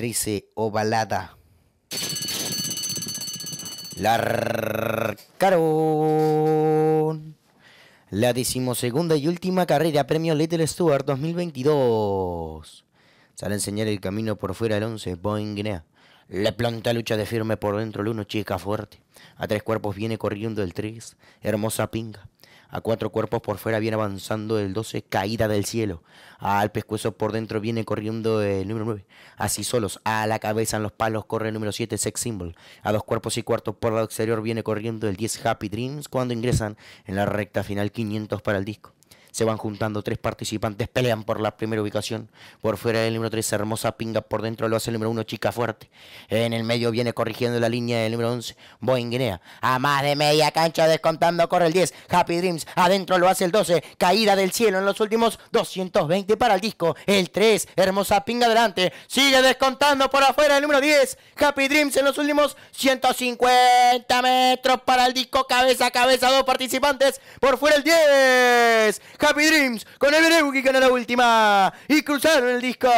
13 ovalada. La arcaron. La decimosegunda y última carrera Premio Little Stewart 2022. Sale a enseñar el camino por fuera el 11, Boeing Guinea. La planta lucha de firme por dentro el 1, chica fuerte. A tres cuerpos viene corriendo el 3, hermosa pinga. A cuatro cuerpos por fuera viene avanzando el 12, caída del cielo. Al pescuezo por dentro viene corriendo el número 9. Así solos, a la cabeza en los palos corre el número 7, Sex Symbol. A dos cuerpos y cuartos por lado exterior viene corriendo el 10, Happy Dreams, cuando ingresan en la recta final 500 para el disco se van juntando tres participantes, pelean por la primera ubicación. Por fuera del número 3, Hermosa Pinga, por dentro lo hace el número uno, Chica Fuerte. En el medio viene corrigiendo la línea del número 11, Boeing Guinea. A más de media cancha descontando corre el 10, Happy Dreams. Adentro lo hace el 12, caída del cielo en los últimos 220 para el disco. El 3, Hermosa Pinga adelante, sigue descontando por afuera el número 10, Happy Dreams en los últimos 150 metros para el disco, cabeza a cabeza, dos participantes. Por fuera el 10, Happy Dreams con el que la última. Y cruzaron el disco.